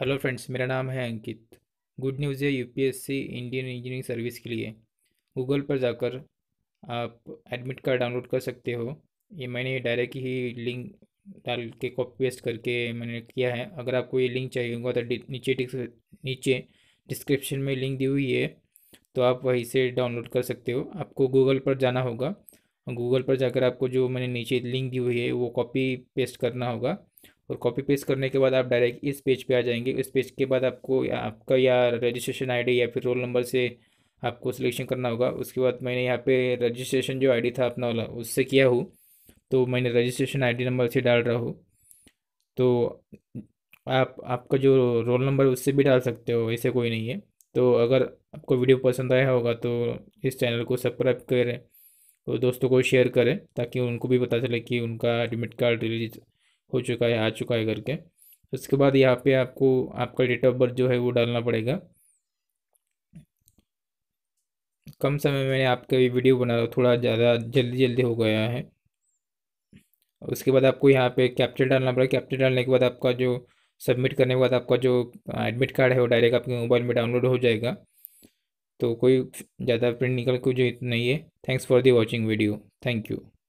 hello friends मेरा नाम है अंकित गुड न्यूज़ है यूपीएससी इंडियन इंजीनियरिंग सर्विस के लिए गूगल पर जाकर आप एडमिट कार्ड डाउनलोड कर सकते हो ये मैंने डायरेक्ट ही लिंक डाल के कॉपी पेस्ट करके मैंने किया है अगर आपको ये लिंक चाहिए होगा तो नीचे नीचे डिस्क्रिप्शन में लिंक दी हुई है तो आप वहीं से डाउनलोड कर सकते हो आपको गूगल पर जाना होगा गूगल पर जाकर आपको जो मैंने नीचे लिंक दी हुई है वो कॉपी पेस्ट करना होगा और कॉपी पेस्ट करने के बाद आप डायरेक्ट इस पेज पे आ जाएंगे इस पेज के बाद आपको या, आपका या रजिस्ट्रेशन आईडी या फिर रोल नंबर से आपको सिलेक्शन करना होगा उसके बाद मैंने यहाँ पे रजिस्ट्रेशन जो आईडी था अपना वाला उससे किया हूँ तो मैंने रजिस्ट्रेशन आईडी नंबर से डाल रहा हूँ तो आप आपका जो रोल नंबर उससे भी डाल सकते हो ऐसे कोई नहीं है तो अगर आपको वीडियो पसंद आया होगा तो इस चैनल को सब्सक्राइब करें और दोस्तों को शेयर करें ताकि उनको भी पता चले कि उनका एडमिट कार्ड रिलीज हो चुका है आ चुका है करके उसके बाद यहाँ पे आपको आपका डेट ऑफ बर्थ जो है वो डालना पड़ेगा कम समय में मैंने आपका भी वीडियो बना रहा थोड़ा ज़्यादा जल्दी जल्दी हो गया है उसके बाद आपको यहाँ पे कैप्चर डालना पड़ेगा कैप्चर डालने के बाद आपका जो सबमिट करने के बाद आपका जो एडमिट कार्ड है वो डायरेक्ट आपके मोबाइल में डाउनलोड हो जाएगा तो कोई ज़्यादा प्रिंट निकल कुछ नहीं है thanks for the watching video thank you